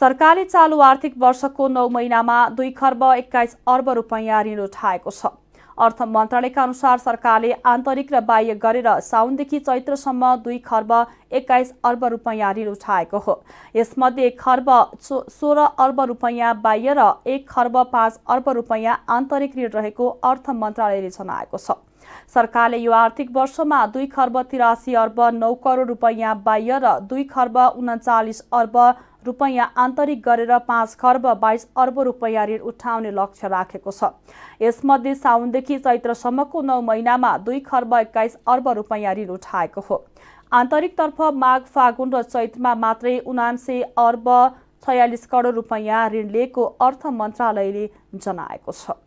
सरकारले चालु आर्थिक वर्षको नौ महिनामा दुई खर्ब एक्काइस अर्ब रुपैयाँ ऋण उठाएको छ अर्थ मन्त्रालयका अनुसार सरकारले आन्तरिक र बाह्य गरेर साउनदेखि चैत्रसम्म दुई खर्ब एक्काइस अर्ब रुपैयाँ ऋण उठाएको हो यसमध्ये एक खर्ब सोह्र अर्ब रुपैयाँ बाह्य र एक खर्ब पाँच अर्ब रुपैयाँ आन्तरिक ऋण रहेको अर्थ मन्त्रालयले जनाएको छ सरकारले यो आर्थिक वर्षमा दुई खर्ब तिरासी अर्ब नौ करोड रुपैयाँ बाह्य र दुई खर्ब उन्चालिस अर्ब रुपैयाँ आन्तरिक गरेर पाँच खर्ब बाइस अर्ब रुपैयाँ ऋण उठाउने लक्ष्य राखेको छ यसमध्ये साउनदेखि चैत्रसम्मको नौ महिनामा दुई खर्ब एक्काइस अर्ब रुपैयाँ ऋण उठाएको हो आन्तरिकतर्फ माघ फागुन र चैतमा मात्रै उनान्से अर्ब छयालिस करोड रुपैयाँ ऋण लिएको अर्थ मन्त्रालयले जनाएको छ